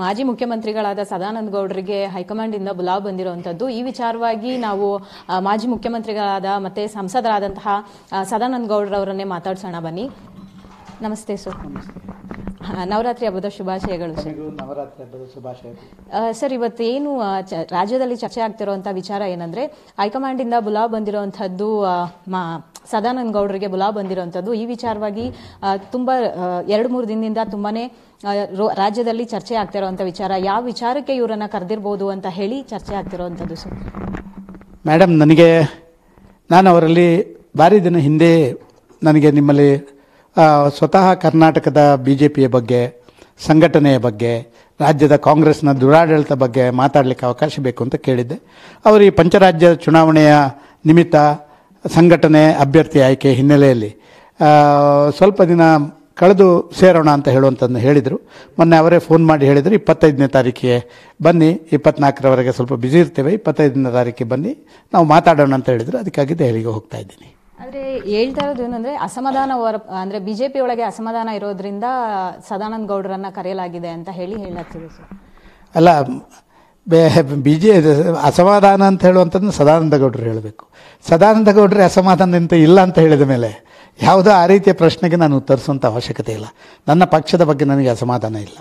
ಮಾಜಿ ಮುಖ್ಯಮಂತ್ರಿಗಳಾದ ಸದಾನಂದ ಗೌಡರಿಗೆ ಹೈಕಮಾಂಡ್ ಇಂದ ಬುಲಾವ್ ಬಂದಿರುವಂತದ್ದು ಈ ವಿಚಾರವಾಗಿ ನಾವು ಮಾಜಿ ಮುಖ್ಯಮಂತ್ರಿಗಳಾದ ಮತ್ತೆ ಸಂಸದರಾದಂತಹ ಸದಾನಂದ ಅವರನ್ನೇ ಮಾತಾಡ್ಸೋಣ ಬನ್ನಿ ನಮಸ್ತೆ ಸರ್ ನವರಾತ್ರಿ ಹಬ್ಬದ ಶುಭಾಶಯಗಳು ಸರ್ ಇವತ್ತು ಏನು ರಾಜ್ಯದಲ್ಲಿ ಚರ್ಚೆ ಆಗ್ತಿರುವಂತಹ ವಿಚಾರ ಏನಂದ್ರೆ ಹೈಕಮಾಂಡ್ ಇಂದ ಬುಲಾವ್ ಬಂದಿರುವಂತಹದ್ದು ಸದಾನಂದ ಗೌಡರಿಗೆ ಬುಲಾ ಬಂದಿರುವಂಥದ್ದು ಈ ವಿಚಾರವಾಗಿ ತುಂಬ ಎರಡು ಮೂರು ದಿನದಿಂದ ತುಂಬಾನೇ ರಾಜ್ಯದಲ್ಲಿ ಚರ್ಚೆ ಆಗ್ತಿರೋಂಥ ವಿಚಾರ ಯಾವ ವಿಚಾರಕ್ಕೆ ಇವರನ್ನ ಕರೆದಿರಬಹುದು ಅಂತ ಹೇಳಿ ಚರ್ಚೆ ಆಗ್ತಿರುವಂಥದ್ದು ಸರ್ ಮೇಡಮ್ ನನಗೆ ನಾನು ಅವರಲ್ಲಿ ಭಾರಿ ದಿನ ಹಿಂದೆ ನನಗೆ ನಿಮ್ಮಲ್ಲಿ ಸ್ವತಃ ಕರ್ನಾಟಕದ ಬಿ ಜೆ ಪಿಯ ಬಗ್ಗೆ ಸಂಘಟನೆಯ ಬಗ್ಗೆ ರಾಜ್ಯದ ಕಾಂಗ್ರೆಸ್ನ ದುರಾಡಳಿತ ಬಗ್ಗೆ ಮಾತಾಡಲಿಕ್ಕೆ ಅವಕಾಶ ಬೇಕು ಅಂತ ಕೇಳಿದ್ದೆ ಅವರು ಈ ಪಂಚರಾಜ್ಯ ಚುನಾವಣೆಯ ನಿಮಿತ್ತ ಸಂಘಟನೆ ಅಭ್ಯರ್ಥಿ ಆಯ್ಕೆ ಹಿನ್ನೆಲೆಯಲ್ಲಿ ಸ್ವಲ್ಪ ದಿನ ಕಳೆದು ಸೇರೋಣ ಅಂತ ಹೇಳುವಂಥದ್ದನ್ನು ಹೇಳಿದರು ಮೊನ್ನೆ ಅವರೇ ಫೋನ್ ಮಾಡಿ ಹೇಳಿದರು ಇಪ್ಪತ್ತೈದನೇ ತಾರೀಕಿಗೆ ಬನ್ನಿ ಇಪ್ಪತ್ನಾಲ್ಕರವರೆಗೆ ಸ್ವಲ್ಪ ಬ್ಯುಸಿ ಇರ್ತೇವೆ ಇಪ್ಪತ್ತೈದನೇ ತಾರೀಕಿಗೆ ಬನ್ನಿ ನಾವು ಮಾತಾಡೋಣ ಅಂತ ಹೇಳಿದರು ಅದಕ್ಕಾಗಿ ದೆಹಲಿಗೆ ಹೋಗ್ತಾ ಇದ್ದೀನಿ ಆದರೆ ಹೇಳ್ತಾ ಇರೋದು ಏನಂದ್ರೆ ಅಸಮಾಧಾನ ಅಂದರೆ ಬಿ ಜೆ ಪಿ ಒಳಗೆ ಅಸಮಾಧಾನ ಇರೋದ್ರಿಂದ ಸದಾನಂದ ಗೌಡರನ್ನ ಕರೆಯಲಾಗಿದೆ ಅಂತ ಹೇಳಿ ಹೇಳತ್ತಿದೆ ಸರ್ ಅಲ್ಲ ಬಿ ಜೆ ಅಸಮಾಧಾನ ಅಂತ ಹೇಳುವಂಥದ್ದು ಸದಾನಂದ ಗೌಡರು ಹೇಳಬೇಕು ಸದಾನಂದ ಗೌಡ್ರೆ ಅಸಮಾಧಾನ ಅಂತ ಇಲ್ಲ ಅಂತ ಹೇಳಿದ ಮೇಲೆ ಯಾವುದೋ ಆ ರೀತಿಯ ಪ್ರಶ್ನೆಗೆ ನಾನು ಉತ್ತರಿಸುವಂಥ ಅವಶ್ಯಕತೆ ಇಲ್ಲ ನನ್ನ ಪಕ್ಷದ ಬಗ್ಗೆ ನನಗೆ ಅಸಮಾಧಾನ ಇಲ್ಲ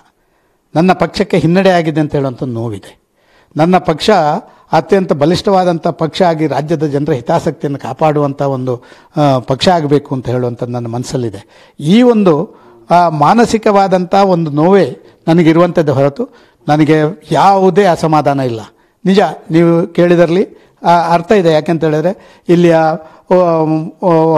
ನನ್ನ ಪಕ್ಷಕ್ಕೆ ಹಿನ್ನಡೆ ಆಗಿದೆ ಅಂತ ಹೇಳುವಂಥ ನೋವಿದೆ ನನ್ನ ಪಕ್ಷ ಅತ್ಯಂತ ಬಲಿಷ್ಠವಾದಂಥ ಪಕ್ಷ ಆಗಿ ರಾಜ್ಯದ ಜನರ ಹಿತಾಸಕ್ತಿಯನ್ನು ಕಾಪಾಡುವಂಥ ಒಂದು ಪಕ್ಷ ಆಗಬೇಕು ಅಂತ ಹೇಳುವಂಥದ್ದು ನನ್ನ ಮನಸ್ಸಲ್ಲಿದೆ ಈ ಒಂದು ಮಾನಸಿಕವಾದಂಥ ಒಂದು ನೋವೇ ನನಗಿರುವಂಥದ್ದು ಹೊರತು ನನಗೆ ಯಾವುದೇ ಅಸಮಾಧಾನ ಇಲ್ಲ ನಿಜ ನೀವು ಕೇಳಿದರಲ್ಲಿ ಅರ್ಥ ಇದೆ ಯಾಕೆಂತ ಹೇಳಿದ್ರೆ ಇಲ್ಲಿಯ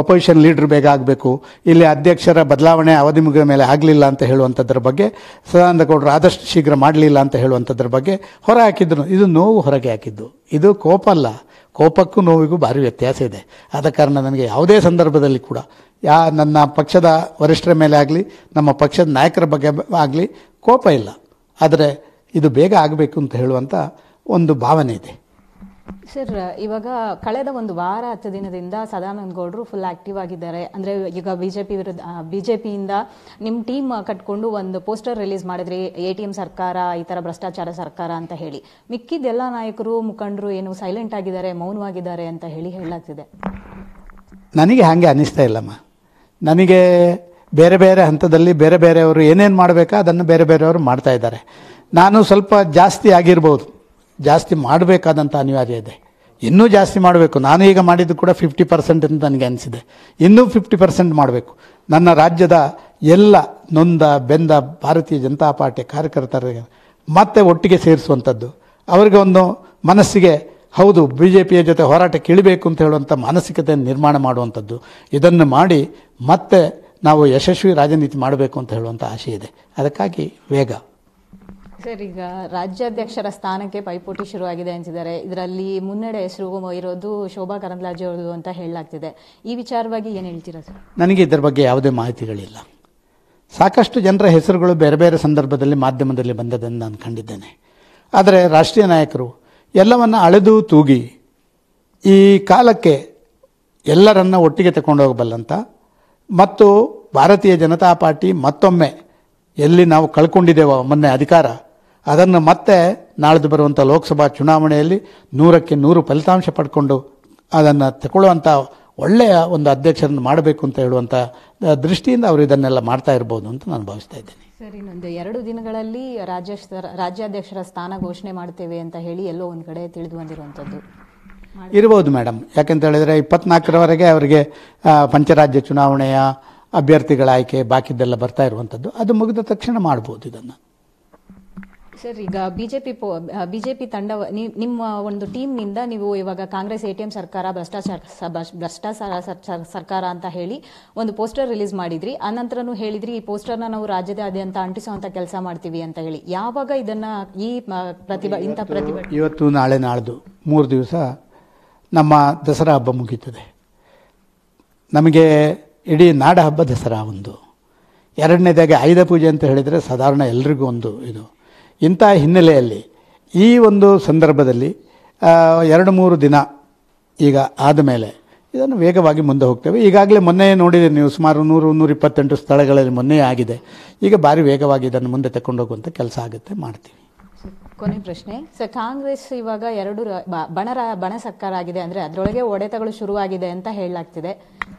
ಅಪೋಸಿಷನ್ ಲೀಡ್ರ್ ಬೇಗ ಆಗಬೇಕು ಇಲ್ಲಿ ಅಧ್ಯಕ್ಷರ ಬದಲಾವಣೆ ಅವಧಿ ಮುಗಿದ ಮೇಲೆ ಆಗಲಿಲ್ಲ ಅಂತ ಹೇಳುವಂಥದ್ರ ಬಗ್ಗೆ ಸದಾನಂದ ಗೌಡರು ಆದಷ್ಟು ಶೀಘ್ರ ಮಾಡಲಿಲ್ಲ ಅಂತ ಹೇಳುವಂಥದ್ರ ಬಗ್ಗೆ ಹೊರ ಹಾಕಿದ್ರು ಇದು ನೋವು ಹೊರಗೆ ಹಾಕಿದ್ದು ಇದು ಕೋಪ ಅಲ್ಲ ಕೋಪಕ್ಕೂ ನೋವಿಗೂ ಭಾರಿ ವ್ಯತ್ಯಾಸ ಇದೆ ಆದ ಕಾರಣ ನನಗೆ ಯಾವುದೇ ಸಂದರ್ಭದಲ್ಲಿ ಕೂಡ ಯಾ ನನ್ನ ಪಕ್ಷದ ವರಿಷ್ಠರ ಮೇಲೆ ಆಗಲಿ ನಮ್ಮ ಪಕ್ಷದ ನಾಯಕರ ಬಗ್ಗೆ ಆಗಲಿ ಕೋಪ ಇಲ್ಲ ಆದರೆ ಇದು ಬೇಗ ಆಗಬೇಕು ಅಂತ ಹೇಳುವಂಥ ಒಂದು ಭಾವನೆ ಇದೆ ಸರ್ ಇವಾಗ ಕಳೆದ ಒಂದು ವಾರ ಹತ್ತು ದಿನದಿಂದ ಸದಾನಂದ ಗೌಡರು ಫುಲ್ ಆಕ್ಟಿವ್ ಆಗಿದ್ದಾರೆ ಅಂದ್ರೆ ಈಗ ಬಿಜೆಪಿ ವಿರುದ್ಧ ಬಿಜೆಪಿಯಿಂದ ನಿಮ್ಮ ಟೀಮ್ ಕಟ್ಕೊಂಡು ಒಂದು ಪೋಸ್ಟರ್ ರಿಲೀಸ್ ಮಾಡಿದ್ರಿ ಎ ಟಿ ಎಂ ಸರ್ಕಾರ ಈ ಥರ ಭ್ರಷ್ಟಾಚಾರ ಸರ್ಕಾರ ಅಂತ ಹೇಳಿ ಮಿಕ್ಕಿದ್ದೆಲ್ಲ ನಾಯಕರು ಮುಖಂಡರು ಏನು ಸೈಲೆಂಟ್ ಆಗಿದ್ದಾರೆ ಮೌನವಾಗಿದ್ದಾರೆ ಅಂತ ಹೇಳಿ ಹೇಳಲಾಗ್ತಿದೆ ನನಗೆ ಹಾಗೆ ಅನಿಸ್ತಾ ಇಲ್ಲಮ್ಮ ನನಗೆ ಬೇರೆ ಬೇರೆ ಹಂತದಲ್ಲಿ ಬೇರೆ ಬೇರೆಯವರು ಏನೇನು ಮಾಡಬೇಕಾ ಅದನ್ನು ಬೇರೆ ಬೇರೆಯವರು ಮಾಡ್ತಾ ಇದ್ದಾರೆ ನಾನು ಸ್ವಲ್ಪ ಜಾಸ್ತಿ ಆಗಿರ್ಬೋದು ಜಾಸ್ತಿ ಮಾಡಬೇಕಾದಂಥ ಅನಿವಾರ್ಯ ಇದೆ ಇನ್ನೂ ಜಾಸ್ತಿ ಮಾಡಬೇಕು ನಾನು ಈಗ ಮಾಡಿದ್ದು ಕೂಡ ಫಿಫ್ಟಿ ಪರ್ಸೆಂಟ್ ಅಂತ ನನಗೆ ಅನಿಸಿದೆ ಇನ್ನೂ ಫಿಫ್ಟಿ ಪರ್ಸೆಂಟ್ ಮಾಡಬೇಕು ನನ್ನ ರಾಜ್ಯದ ಎಲ್ಲ ನೊಂದ ಬೆಂದ ಭಾರತೀಯ ಜನತಾ ಪಾರ್ಟಿ ಕಾರ್ಯಕರ್ತರಿಗೆ ಮತ್ತೆ ಒಟ್ಟಿಗೆ ಸೇರಿಸುವಂಥದ್ದು ಅವರಿಗೆ ಒಂದು ಮನಸ್ಸಿಗೆ ಹೌದು ಬಿ ಜೆ ಪಿಯ ಜೊತೆ ಹೋರಾಟ ಇಳಿಬೇಕು ಅಂತ ಹೇಳುವಂಥ ಮಾನಸಿಕತೆಯನ್ನು ನಿರ್ಮಾಣ ಮಾಡುವಂಥದ್ದು ಇದನ್ನು ಮಾಡಿ ಮತ್ತೆ ನಾವು ಯಶಸ್ವಿ ರಾಜನೀತಿ ಮಾಡಬೇಕು ಅಂತ ಹೇಳುವಂಥ ಆಶೆ ಇದೆ ಅದಕ್ಕಾಗಿ ವೇಗ ಸರ್ ಈಗ ರಾಜ್ಯಾಧ್ಯಕ್ಷರ ಸ್ಥಾನಕ್ಕೆ ಪೈಪೋಟಿ ಶುರುವಾಗಿದೆ ಅಂತಿದ್ದಾರೆ ಇದರಲ್ಲಿ ಮುನ್ನಡೆ ಹೆಸರು ಇರೋದು ಶೋಭಾ ಕರಂದ್ಲಾಜೆ ಅವರದು ಅಂತ ಹೇಳಲಾಗ್ತಿದೆ ಈ ವಿಚಾರವಾಗಿ ಏನು ಹೇಳ್ತೀರಾ ಸರ್ ನನಗೆ ಇದರ ಬಗ್ಗೆ ಯಾವುದೇ ಮಾಹಿತಿಗಳಿಲ್ಲ ಸಾಕಷ್ಟು ಜನರ ಹೆಸರುಗಳು ಬೇರೆ ಬೇರೆ ಸಂದರ್ಭದಲ್ಲಿ ಮಾಧ್ಯಮದಲ್ಲಿ ಬಂದದನ್ನು ನಾನು ಕಂಡಿದ್ದೇನೆ ಆದರೆ ರಾಷ್ಟ್ರೀಯ ನಾಯಕರು ಎಲ್ಲವನ್ನು ಅಳೆದು ತೂಗಿ ಈ ಕಾಲಕ್ಕೆ ಎಲ್ಲರನ್ನ ಒಟ್ಟಿಗೆ ಹೋಗಬಲ್ಲಂತ ಮತ್ತು ಭಾರತೀಯ ಜನತಾ ಪಾರ್ಟಿ ಮತ್ತೊಮ್ಮೆ ಎಲ್ಲಿ ನಾವು ಕಳ್ಕೊಂಡಿದ್ದೇವೋ ಮೊನ್ನೆ ಅಧಿಕಾರ ಅದನ್ನು ಮತ್ತೆ ನಾಳೆದು ಬರುವಂಥ ಲೋಕಸಭಾ ಚುನಾವಣೆಯಲ್ಲಿ ನೂರಕ್ಕೆ ನೂರು ಫಲಿತಾಂಶ ಪಡ್ಕೊಂಡು ಅದನ್ನು ತಗೊಳ್ಳುವಂಥ ಒಳ್ಳೆಯ ಒಂದು ಅಧ್ಯಕ್ಷರನ್ನು ಮಾಡಬೇಕು ಅಂತ ಹೇಳುವಂಥ ದೃಷ್ಟಿಯಿಂದ ಅವರು ಇದನ್ನೆಲ್ಲ ಮಾಡ್ತಾ ಇರ್ಬೋದು ಅಂತ ನಾನು ಭಾವಿಸ್ತಾ ಇದ್ದೇನೆ ಸರಿ ಇನ್ನೊಂದು ಎರಡು ದಿನಗಳಲ್ಲಿ ರಾಜ್ಯ ರಾಜ್ಯಾಧ್ಯಕ್ಷರ ಸ್ಥಾನ ಘೋಷಣೆ ಮಾಡ್ತೇವೆ ಅಂತ ಹೇಳಿ ಎಲ್ಲೋ ಒಂದು ಕಡೆ ತಿಳಿದು ಬಂದಿರುವಂಥದ್ದು ಇರ್ಬೋದು ಮೇಡಮ್ ಯಾಕೆಂತ ಹೇಳಿದರೆ ಇಪ್ಪತ್ನಾಲ್ಕರವರೆಗೆ ಅವರಿಗೆ ಪಂಚರಾಜ್ಯ ಚುನಾವಣೆಯ ಅಭ್ಯರ್ಥಿಗಳ ಆಯ್ಕೆ ಬಾಕಿದ್ದೆಲ್ಲ ಬರ್ತಾ ಇರುವಂಥದ್ದು ಅದು ಮುಗಿದ ತಕ್ಷಣ ಮಾಡ್ಬೋದು ಇದನ್ನು ಸರ್ ಈಗ ಬಿಜೆಪಿ ಬಿಜೆಪಿ ತಂಡ ನಿಮ್ಮ ಒಂದು ಟೀಮ್ನಿಂದ ನೀವು ಇವಾಗ ಕಾಂಗ್ರೆಸ್ ಎಟಿಎಂ ಸರ್ಕಾರ ಭ್ರಷ್ಟಾಚಾರ ಭ್ರಷ್ಟಾಚಾರ ಸರ್ಕಾರ ಅಂತ ಹೇಳಿ ಒಂದು ಪೋಸ್ಟರ್ ರಿಲೀಸ್ ಮಾಡಿದ್ರಿ ಅನಂತರನೂ ಹೇಳಿದ್ರಿ ಈ ಪೋಸ್ಟರ್ನ ನಾವು ರಾಜ್ಯದಾದ್ಯಂತ ಅಂಟಿಸುವಂತ ಕೆಲಸ ಮಾಡ್ತೀವಿ ಅಂತ ಹೇಳಿ ಯಾವಾಗ ಇದನ್ನ ಈ ಪ್ರತಿಭಾ ಇಂಥ ಪ್ರತಿಭಾ ಇವತ್ತು ನಾಳೆ ನಾಳ್ದು ಮೂರು ದಿವಸ ನಮ್ಮ ದಸರಾ ಹಬ್ಬ ಮುಗೀತದೆ ನಮಗೆ ಇಡೀ ನಾಡ ಹಬ್ಬ ದಸರಾ ಒಂದು ಎರಡನೇದಾಗಿ ಆಯುಧ ಪೂಜೆ ಅಂತ ಹೇಳಿದರೆ ಸಾಧಾರಣ ಎಲ್ರಿಗೂ ಒಂದು ಇದು ಇಂಥ ಹಿನ್ನೆಲೆಯಲ್ಲಿ ಈ ಒಂದು ಸಂದರ್ಭದಲ್ಲಿ ಎರಡು ಮೂರು ದಿನ ಈಗ ಆದ ಮೇಲೆ ಇದನ್ನು ವೇಗವಾಗಿ ಮುಂದೆ ಹೋಗ್ತೇವೆ ಈಗಾಗಲೇ ಮೊನ್ನೆ ನೋಡಿದೆ ನೀವು ಸುಮಾರು ನೂರು ಇಪ್ಪತ್ತೆಂಟು ಸ್ಥಳಗಳಲ್ಲಿ ಮೊನ್ನೆ ಆಗಿದೆ ಈಗ ಭಾರಿ ವೇಗವಾಗಿ ಇದನ್ನು ಮುಂದೆ ತಗೊಂಡು ಹೋಗುವಂಥ ಕೆಲಸ ಆಗುತ್ತೆ ಮಾಡ್ತೀವಿ ಕೊನೆ ಪ್ರಶ್ನೆ ಸರ್ ಕಾಂಗ್ರೆಸ್ ಇವಾಗ ಎರಡು ಬಣರ ಬಣ ಸರ್ಕಾರ ಆಗಿದೆ ಅಂದರೆ ಅದರೊಳಗೆ ಒಡೆತಗಳು ಶುರುವಾಗಿದೆ ಅಂತ ಹೇಳಲಾಗ್ತಿದೆ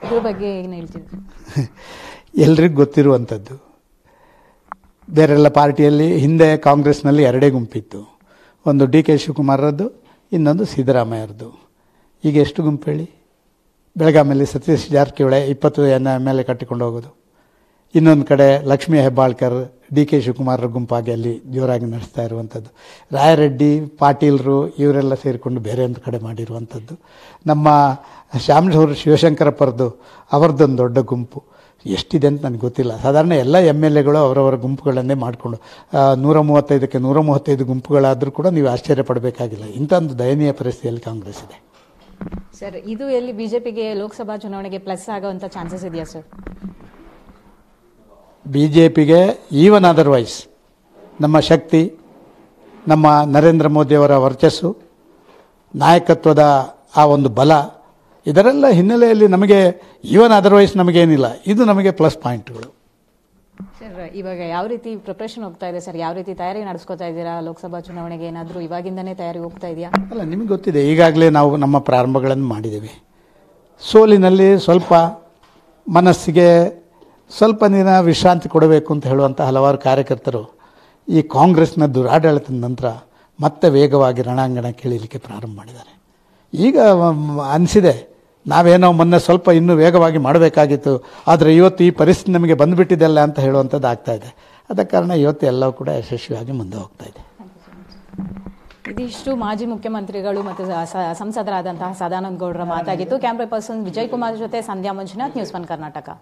ಇದ್ರ ಬಗ್ಗೆ ಏನು ಹೇಳ್ತೀವಿ ಎಲ್ರಿಗೂ ಗೊತ್ತಿರುವಂಥದ್ದು ಬೇರೆಲ್ಲ ಪಾರ್ಟಿಯಲ್ಲಿ ಹಿಂದೆ ಕಾಂಗ್ರೆಸ್ನಲ್ಲಿ ಎರಡೇ ಗುಂಪಿತ್ತು ಒಂದು ಡಿ ಕೆ ಶಿವಕುಮಾರರದ್ದು ಇನ್ನೊಂದು ಸಿದ್ದರಾಮಯ್ಯರದ್ದು ಈಗ ಎಷ್ಟು ಗುಂಪು ಹೇಳಿ ಬೆಳಗಾಮಲ್ಲಿ ಸತೀಶ್ ಜಾರಕಿಹೊಳೆ ಇಪ್ಪತ್ತು ಜನ ಎ ಕಟ್ಟಿಕೊಂಡು ಹೋಗೋದು ಇನ್ನೊಂದು ಕಡೆ ಲಕ್ಷ್ಮೀ ಹೆಬ್ಬಾಳ್ಕರ್ ಡಿ ಕೆ ಶಿವಕುಮಾರರ ಗುಂಪಾಗಿ ಅಲ್ಲಿ ಜೋರಾಗಿ ನಡೆಸ್ತಾ ಇರುವಂಥದ್ದು ರಾಯರೆಡ್ಡಿ ಪಾಟೀಲರು ಇವರೆಲ್ಲ ಸೇರಿಕೊಂಡು ಬೇರೆ ಕಡೆ ಮಾಡಿರುವಂಥದ್ದು ನಮ್ಮ ಶ್ಯಾಮೂರು ಶಿವಶಂಕರಪ್ಪರದು ಅವರದ್ದೊಂದು ದೊಡ್ಡ ಗುಂಪು ಎಷ್ಟಿದೆ ಅಂತ ನನಗೆ ಗೊತ್ತಿಲ್ಲ ಸಾಧಾರಣ ಎಲ್ಲ ಎಮ್ ಎಲ್ ಎಗಳು ಅವರವರ ಗುಂಪುಗಳನ್ನೇ ಮಾಡಿಕೊಂಡು ನೂರ ಮೂವತ್ತೈದಕ್ಕೆ ನೂರ ಮೂವತ್ತೈದು ಗುಂಪುಗಳಾದರೂ ಕೂಡ ನೀವು ಆಶ್ಚರ್ಯ ಪಡಬೇಕಾಗಿಲ್ಲ ಇಂಥ ಒಂದು ದಯನೀಯ ಪರಿಸ್ಥಿತಿಯಲ್ಲಿ ಕಾಂಗ್ರೆಸ್ ಇದೆ ಸರ್ ಇದು ಎಲ್ಲಿ ಬಿಜೆಪಿಗೆ ಲೋಕಸಭಾ ಚುನಾವಣೆಗೆ ಪ್ಲಸ್ ಆಗುವಂಥ ಚಾನ್ಸಸ್ ಇದೆಯಾ ಸರ್ ಬಿ ಜೆ ಪಿಗೆ ಈವನ್ ಅದರ್ವೈಸ್ ನಮ್ಮ ಶಕ್ತಿ ನಮ್ಮ ನರೇಂದ್ರ ಮೋದಿಯವರ ವರ್ಚಸ್ಸು ನಾಯಕತ್ವದ ಆ ಒಂದು ಬಲ ಇದರೆಲ್ಲ ಹಿನ್ನೆಲೆಯಲ್ಲಿ ನಮಗೆ ಈವನ್ ಅದರ್ವೈಸ್ ನಮಗೇನಿಲ್ಲ ಇದು ನಮಗೆ ಪ್ಲಸ್ ಪಾಯಿಂಟ್ಗಳು ಸರ್ ಇವಾಗ ಯಾವ ರೀತಿ ಪ್ರಿಪ್ರೇಷನ್ ಹೋಗ್ತಾ ಇದೆ ಸರ್ ಯಾವ ರೀತಿ ತಯಾರಿ ನಡೆಸ್ಕೋತಾ ಇದ್ದೀರಾ ಲೋಕಸಭಾ ಚುನಾವಣೆಗೆ ಏನಾದರೂ ಇವಾಗಿಂದನೇ ತಯಾರಿ ಹೋಗ್ತಾ ಇದೆಯಾ ಅಲ್ಲ ನಿಮಗೆ ಗೊತ್ತಿದೆ ಈಗಾಗಲೇ ನಾವು ನಮ್ಮ ಪ್ರಾರಂಭಗಳನ್ನು ಮಾಡಿದ್ದೀವಿ ಸೋಲಿನಲ್ಲಿ ಸ್ವಲ್ಪ ಮನಸ್ಸಿಗೆ ಸ್ವಲ್ಪ ದಿನ ವಿಶ್ರಾಂತಿ ಕೊಡಬೇಕು ಅಂತ ಹೇಳುವಂಥ ಹಲವಾರು ಕಾರ್ಯಕರ್ತರು ಈ ಕಾಂಗ್ರೆಸ್ನ ದುರಾಡಳಿತದ ನಂತರ ಮತ್ತೆ ವೇಗವಾಗಿ ರಣಾಂಗಣ ಕೇಳಲಿಕ್ಕೆ ಪ್ರಾರಂಭ ಮಾಡಿದ್ದಾರೆ ಈಗ ಅನಿಸಿದೆ ನಾವೇನೋ ಮೊನ್ನೆ ಸ್ವಲ್ಪ ಇನ್ನೂ ವೇಗವಾಗಿ ಮಾಡಬೇಕಾಗಿತ್ತು ಆದರೆ ಇವತ್ತು ಈ ಪರಿಸ್ಥಿತಿ ನಮಗೆ ಬಂದುಬಿಟ್ಟಿದ್ದಲ್ಲ ಅಂತ ಹೇಳುವಂಥದ್ದು ಆಗ್ತಾ ಇದೆ ಅದ ಕಾರಣ ಇವತ್ತು ಎಲ್ಲವೂ ಕೂಡ ಯಶಸ್ವಿಯಾಗಿ ಮುಂದೆ ಹೋಗ್ತಾ ಇದೆ ಇದಿಷ್ಟು ಮಾಜಿ ಮುಖ್ಯಮಂತ್ರಿಗಳು ಮತ್ತು ಸಂಸದರಾದಂತಹ ಸದಾನಂದ ಗೌಡರ ಮಾತಾಗಿತ್ತು ಕ್ಯಾಮ್ರಾ ಪರ್ಸನ್ ವಿಜಯ್ ಕುಮಾರ್ ಜೊತೆ ಸಂಧ್ಯಾ ಮಂಜುನಾಥ್ ನ್ಯೂಸ್ ಒನ್ ಕರ್ನಾಟಕ